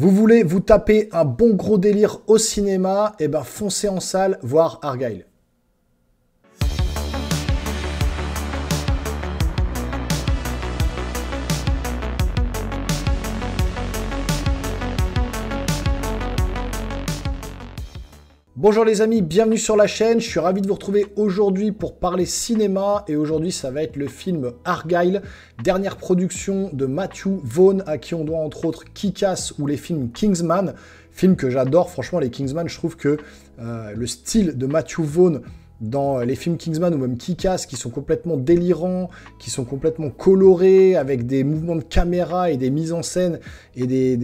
Vous voulez vous taper un bon gros délire au cinéma, et eh ben foncez en salle voir Argyle. Bonjour les amis, bienvenue sur la chaîne. Je suis ravi de vous retrouver aujourd'hui pour parler cinéma et aujourd'hui ça va être le film Argyle, dernière production de Matthew Vaughn à qui on doit entre autres Kick-Ass ou les films Kingsman, film que j'adore. Franchement, les Kingsman, je trouve que euh, le style de Matthew Vaughn dans les films Kingsman ou même Kick-Ass qui sont complètement délirants, qui sont complètement colorés avec des mouvements de caméra et des mises en scène et des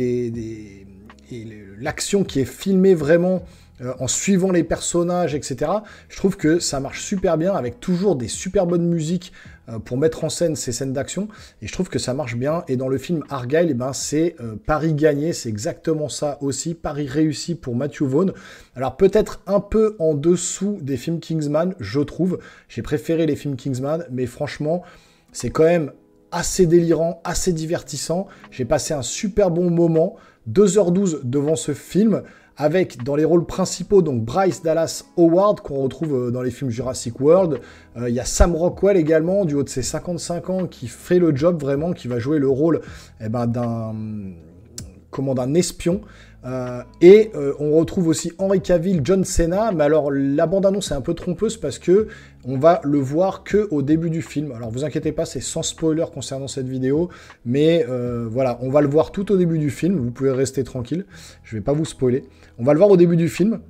l'action qui est filmée vraiment euh, en suivant les personnages, etc. Je trouve que ça marche super bien avec toujours des super bonnes musiques euh, pour mettre en scène ces scènes d'action. Et je trouve que ça marche bien. Et dans le film Argyle, eh ben, c'est euh, pari Paris gagné, c'est exactement ça aussi. Paris réussi pour Matthew Vaughn. Alors peut-être un peu en dessous des films Kingsman, je trouve. J'ai préféré les films Kingsman, mais franchement, c'est quand même assez délirant, assez divertissant. J'ai passé un super bon moment. 2h12 devant ce film, avec dans les rôles principaux donc Bryce Dallas Howard qu'on retrouve euh, dans les films Jurassic World. Euh, il y a Sam Rockwell également, du haut de ses 55 ans, qui fait le job vraiment, qui va jouer le rôle eh ben, d'un comment d'un espion euh, et euh, on retrouve aussi Henry Cavill, John Cena, mais alors la bande-annonce est un peu trompeuse parce que on va le voir que au début du film. Alors vous inquiétez pas, c'est sans spoiler concernant cette vidéo, mais euh, voilà, on va le voir tout au début du film. Vous pouvez rester tranquille, je vais pas vous spoiler. On va le voir au début du film,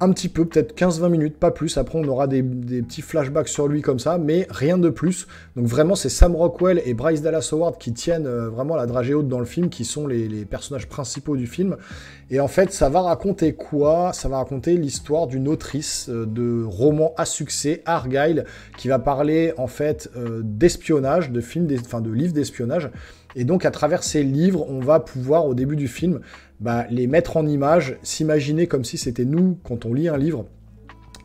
un petit peu, peut-être 15-20 minutes, pas plus. Après, on aura des, petits flashbacks sur lui comme ça, mais rien de plus. Donc vraiment, c'est Sam Rockwell et Bryce Dallas Howard qui tiennent euh, vraiment la dragée haute dans le film, qui sont les, personnages principaux du film. Et en fait, ça va raconter quoi Ça va raconter l'histoire d'une autrice euh, de romans à succès, Argyle, qui va parler en fait euh, d'espionnage, de films, de livres d'espionnage et donc à travers ces livres, on va pouvoir au début du film bah, les mettre en image, s'imaginer comme si c'était nous quand on lit un livre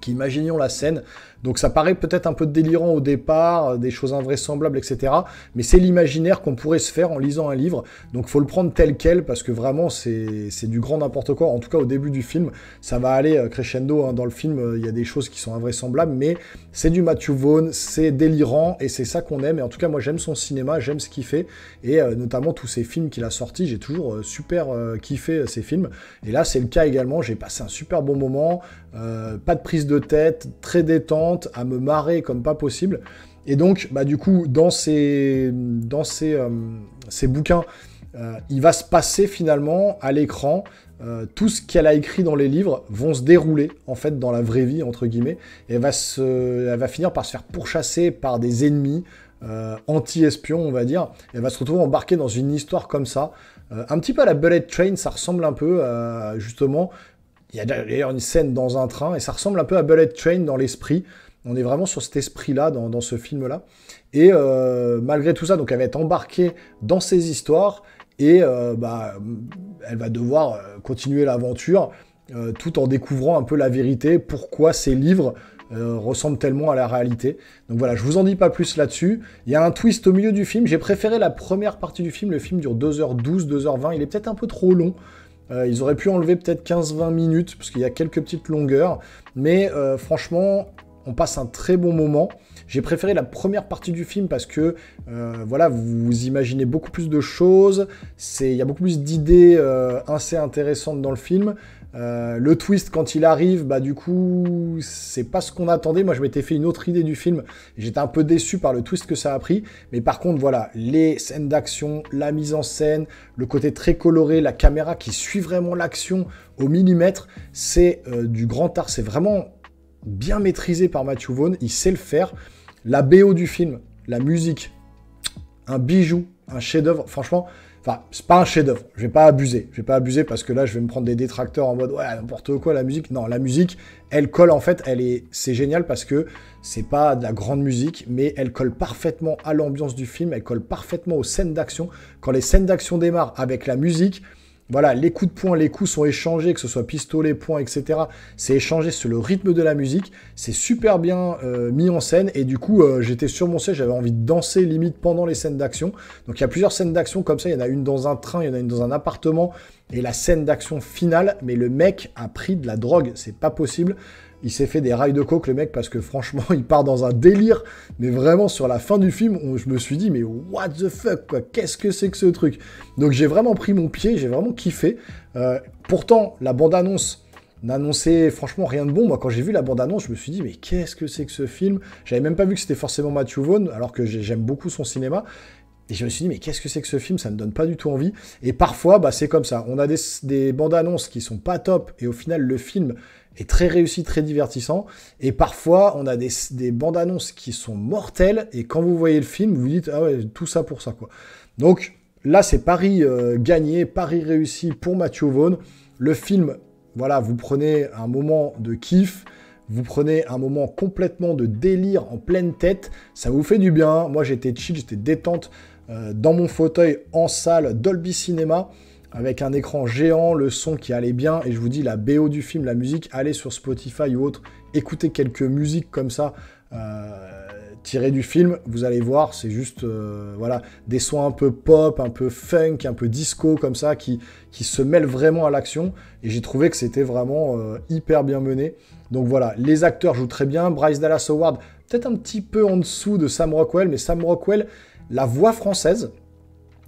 qui imaginions la scène, donc ça paraît peut-être un peu délirant au départ, euh, des choses invraisemblables, etc. Mais c'est l'imaginaire qu'on pourrait se faire en lisant un livre. Donc faut le prendre tel quel parce que vraiment c'est du grand n'importe quoi. En tout cas au début du film, ça va aller euh, crescendo. Hein. Dans le film, euh, il y a des choses qui sont invraisemblables, mais c'est du Matthew Vaughn, c'est délirant et c'est ça qu'on aime. Et en tout cas moi j'aime son cinéma, j'aime ce qu'il fait et notamment tous ces films qu'il a sortis. J'ai toujours super kiffé ces films. Et là c'est le cas également. J'ai passé un super bon moment, pas de prise de tête, très détente à me marrer comme pas possible. Et donc, bah, du coup, dans ces, dans ces, euh, ces bouquins, euh, il va se passer finalement à l'écran. Euh, tout ce qu'elle a écrit dans les livres vont se dérouler en fait dans la vraie vie entre guillemets et elle va, se, elle va finir par se faire pourchasser par des ennemis anti-espions on va dire elle va se retrouver embarquée dans une histoire comme ça un petit peu à la bullet train ça ressemble un peu justement il y a d'ailleurs une scène dans un train, et ça ressemble un peu à Bullet Train dans l'esprit. On est vraiment sur cet esprit-là dans, ce film-là. Et euh, malgré tout ça, donc elle va être embarquée dans ces histoires, et euh, bah, elle va devoir euh, continuer l'aventure tout en découvrant un peu la vérité, pourquoi ces livres ressemblent tellement à la réalité. Donc voilà, je vous en dis pas plus là-dessus. Il y a un twist au milieu du film. J'ai préféré la première partie du film. Le film dure 2h12, 2h20. Il est peut-être un peu trop long. Euh, ils auraient pu enlever peut-être 15-20 minutes, parce qu'il y a quelques petites longueurs. Mais euh, franchement, on passe un très bon moment. J'ai préféré la première partie du film parce que euh, voilà, vous, imaginez beaucoup plus de choses, il y a beaucoup plus d'idées assez intéressantes dans le film. Euh, le twist quand il arrive, bah du coup, c'est pas ce qu'on attendait. Moi, je m'étais fait une autre idée du film. J'étais un peu déçu par le twist que ça a pris. Mais par contre, voilà, les scènes d'action, la mise en scène, le côté très coloré, la caméra qui suit vraiment l'action au millimètre, c'est euh, du grand art. C'est vraiment bien maîtrisé par Matthew Vaughn. Il sait le faire. La BO du film, la musique, un bijou, un chef-d'œuvre. Franchement, Enfin, c'est pas un chef-d'œuvre. Je vais pas abuser. Je vais pas abuser parce que là, je vais me prendre des détracteurs en mode ouais n'importe quoi la musique. Non, la musique, elle colle en fait. Elle est, c'est génial parce que c'est pas de la grande musique, mais elle colle parfaitement à l'ambiance du film. Elle colle parfaitement aux scènes d'action. Quand les scènes d'action démarrent avec la musique, voilà, les coups de poing, les coups sont échangés, que ce soit pistolet, poing, etc. C'est échangé sur le rythme de la musique. C'est super bien euh, mis en scène. Et du coup, euh, j'étais sur mon siège, j'avais envie de danser limite pendant les scènes d'action. Donc il y a plusieurs scènes d'action comme ça. Il y en a une dans un train, il y en a une dans un appartement. Et la scène d'action finale, mais le mec a pris de la drogue. C'est pas possible il s'est fait des rails de coke, le mec, parce que franchement, il part dans un délire. Mais vraiment, sur la fin du film, je me suis dit, mais what the fuck, quoi, qu'est-ce que c'est que ce truc Donc j'ai vraiment pris mon pied, j'ai vraiment kiffé. Euh, pourtant, la bande-annonce n'annonçait franchement rien de bon. Moi, quand j'ai vu la bande-annonce, je me suis dit, mais qu'est-ce que c'est que ce film J'avais même pas vu que c'était forcément Matthew Vaughn, alors que j'aime beaucoup son cinéma. Et je me suis dit, mais qu'est-ce que c'est que ce film Ça ne donne pas du tout envie. Et parfois, bah, c'est comme ça. On a des, bandes annonces qui sont pas top, et au final, le film est très réussi, très divertissant. Et parfois, on a des, des bandes annonces qui sont mortelles, et quand vous voyez le film, vous vous dites, ah ouais, tout ça pour ça, quoi. Donc, là, c'est Paris euh, gagné, Paris réussi pour Mathieu Vaughn. Le film, voilà, vous prenez un moment de kiff. Vous prenez un moment complètement de délire en pleine tête, ça vous fait du bien. Moi j'étais chill, j'étais détente. Euh, dans mon fauteuil en salle Dolby Cinema avec un écran géant, le son qui allait bien, et je vous dis la BO du film, la musique, allez sur Spotify ou autre, écoutez quelques musiques comme ça euh, tirées du film, vous allez voir, c'est juste euh, voilà, des sons un peu pop, un peu funk, un peu disco comme ça, qui, qui se mêlent vraiment à l'action, et j'ai trouvé que c'était vraiment hyper bien mené. Donc voilà, les acteurs jouent très bien, Bryce Dallas Howard, peut-être un petit peu en dessous de Sam Rockwell, mais Sam Rockwell, la voix française.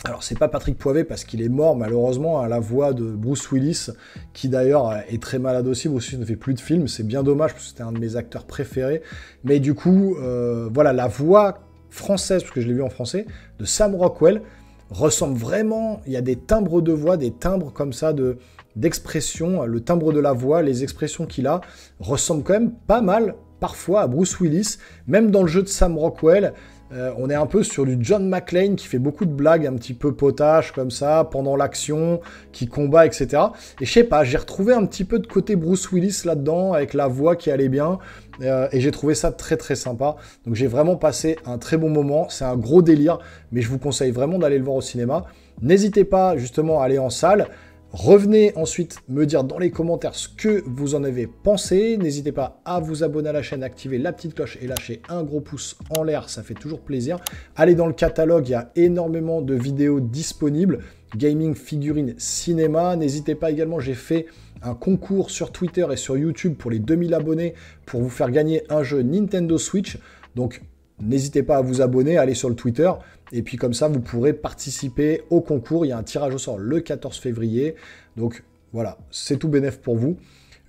Alors c'est pas Patrick Poivet parce qu'il est mort malheureusement à la voix de Bruce Willis qui d'ailleurs est très malade aussi. Bruce ne fait plus de films, c'est bien dommage parce que c'était un de mes acteurs préférés. Mais du coup, euh, voilà la voix française parce que je l'ai vu en français de Sam Rockwell ressemble vraiment. Il y a des timbres de voix, des timbres comme ça de d'expression, le timbre de la voix, les expressions qu'il a ressemblent quand même pas mal parfois à Bruce Willis, même dans le jeu de Sam Rockwell. Euh, on est un peu sur du John McClane qui fait beaucoup de blagues un petit peu potaches comme ça, pendant l'action, qui combat, etc. Et je sais pas, j'ai retrouvé un petit peu de côté Bruce Willis là-dedans, avec la voix qui allait bien, euh, et j'ai trouvé ça très très sympa. Donc j'ai vraiment passé un très bon moment, c'est un gros délire, mais je vous conseille vraiment d'aller le voir au cinéma. N'hésitez pas justement à aller en salle. Revenez ensuite me dire dans les commentaires ce que vous en avez pensé. N'hésitez pas à vous abonner à la chaîne, activer la petite cloche et lâcher un gros pouce en l'air, ça fait toujours plaisir. Allez dans le catalogue, il y a énormément de vidéos disponibles. Gaming, figurines, cinéma. N'hésitez pas également, j'ai fait un concours sur Twitter et sur YouTube pour les 2000 abonnés pour vous faire gagner un jeu Nintendo Switch. Donc N'hésitez pas à vous abonner, allez aller sur le Twitter, et puis comme ça, vous pourrez participer au concours. Il y a un tirage au sort le 14 février. Donc voilà, c'est tout bénef pour vous.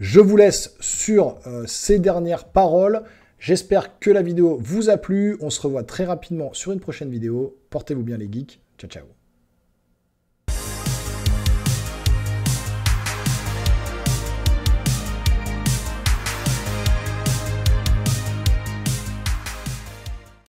Je vous laisse sur euh, ces dernières paroles. J'espère que la vidéo vous a plu. On se revoit très rapidement sur une prochaine vidéo. Portez-vous bien les geeks. Ciao ciao.